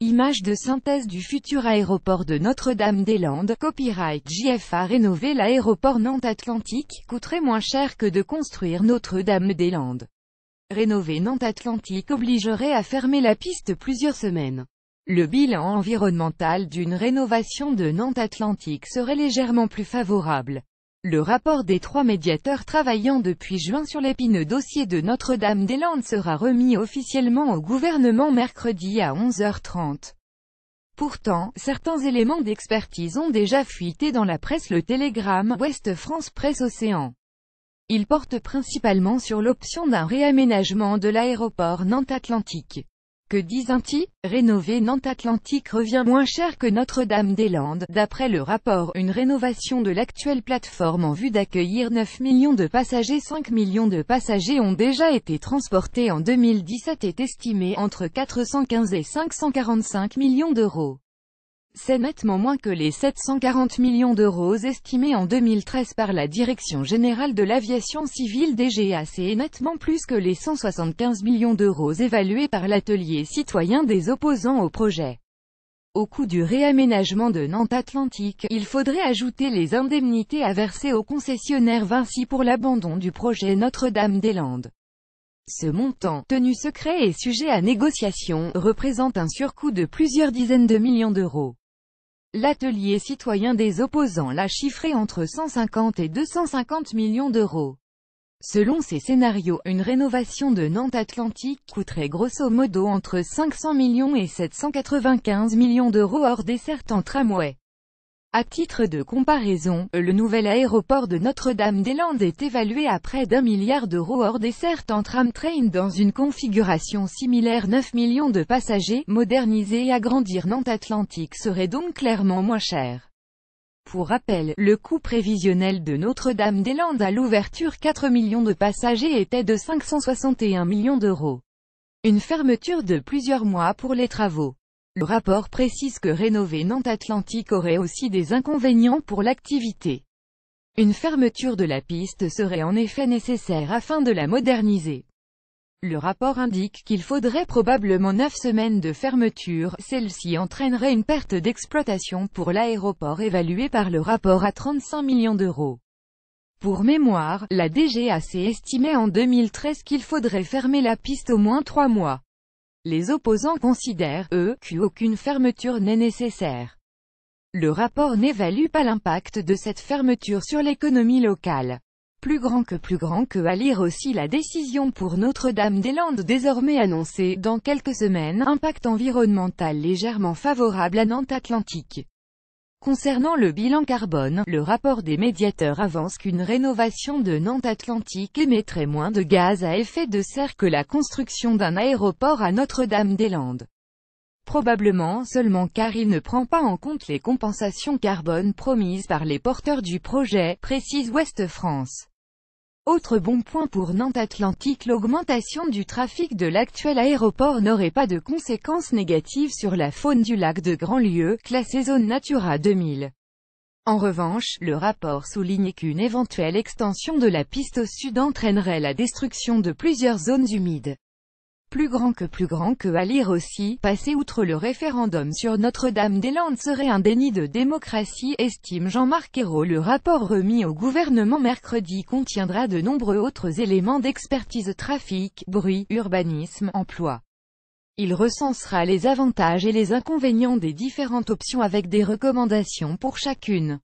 Image de synthèse du futur aéroport de Notre-Dame-des-Landes, copyright JFA rénover l'aéroport Nantes-Atlantique, coûterait moins cher que de construire Notre-Dame-des-Landes. Rénover Nantes-Atlantique obligerait à fermer la piste plusieurs semaines. Le bilan environnemental d'une rénovation de Nantes-Atlantique serait légèrement plus favorable. Le rapport des trois médiateurs travaillant depuis juin sur l'épineux dossier de Notre-Dame-des-Landes sera remis officiellement au gouvernement mercredi à 11h30. Pourtant, certains éléments d'expertise ont déjà fuité dans la presse le télégramme Ouest France Presse Océan. Il porte principalement sur l'option d'un réaménagement de l'aéroport Nantes-Atlantique. Que disent ils Rénover Nantes Atlantique revient moins cher que Notre-Dame-des-Landes. D'après le rapport, une rénovation de l'actuelle plateforme en vue d'accueillir 9 millions de passagers 5 millions de passagers ont déjà été transportés en 2017 est estimée entre 415 et 545 millions d'euros. C'est nettement moins que les 740 millions d'euros estimés en 2013 par la Direction Générale de l'Aviation Civile DGAC et nettement plus que les 175 millions d'euros évalués par l'atelier citoyen des opposants au projet. Au coût du réaménagement de Nantes Atlantique, il faudrait ajouter les indemnités à verser aux concessionnaires Vinci pour l'abandon du projet Notre-Dame-des-Landes. Ce montant, tenu secret et sujet à négociation, représente un surcoût de plusieurs dizaines de millions d'euros. L'atelier citoyen des opposants l'a chiffré entre 150 et 250 millions d'euros. Selon ces scénarios, une rénovation de Nantes Atlantique coûterait grosso modo entre 500 millions et 795 millions d'euros hors dessert en tramway. À titre de comparaison, le nouvel aéroport de Notre-Dame-des-Landes est évalué à près d'un milliard d'euros hors dessert en tram-train dans une configuration similaire 9 millions de passagers, moderniser et agrandir Nantes Atlantique serait donc clairement moins cher. Pour rappel, le coût prévisionnel de Notre-Dame-des-Landes à l'ouverture 4 millions de passagers était de 561 millions d'euros. Une fermeture de plusieurs mois pour les travaux. Le rapport précise que rénover Nantes Atlantique aurait aussi des inconvénients pour l'activité. Une fermeture de la piste serait en effet nécessaire afin de la moderniser. Le rapport indique qu'il faudrait probablement 9 semaines de fermeture, celle-ci entraînerait une perte d'exploitation pour l'aéroport évaluée par le rapport à 35 millions d'euros. Pour mémoire, la DGAC estimait en 2013 qu'il faudrait fermer la piste au moins 3 mois. Les opposants considèrent, eux, qu'aucune fermeture n'est nécessaire. Le rapport n'évalue pas l'impact de cette fermeture sur l'économie locale. Plus grand que plus grand que à lire aussi la décision pour Notre-Dame-des-Landes désormais annoncée dans quelques semaines, impact environnemental légèrement favorable à Nantes Atlantique. Concernant le bilan carbone, le rapport des médiateurs avance qu'une rénovation de Nantes Atlantique émettrait moins de gaz à effet de serre que la construction d'un aéroport à Notre-Dame-des-Landes. Probablement seulement car il ne prend pas en compte les compensations carbone promises par les porteurs du projet, précise Ouest France. Autre bon point pour Nantes Atlantique l'augmentation du trafic de l'actuel aéroport n'aurait pas de conséquences négatives sur la faune du lac de Grandlieu, classé zone Natura 2000. En revanche, le rapport souligne qu'une éventuelle extension de la piste au sud entraînerait la destruction de plusieurs zones humides plus grand que plus grand que à lire aussi, passer outre le référendum sur Notre-Dame-des-Landes serait un déni de démocratie, estime Jean-Marc Ayrault. Le rapport remis au gouvernement mercredi contiendra de nombreux autres éléments d'expertise trafic, bruit, urbanisme, emploi. Il recensera les avantages et les inconvénients des différentes options avec des recommandations pour chacune.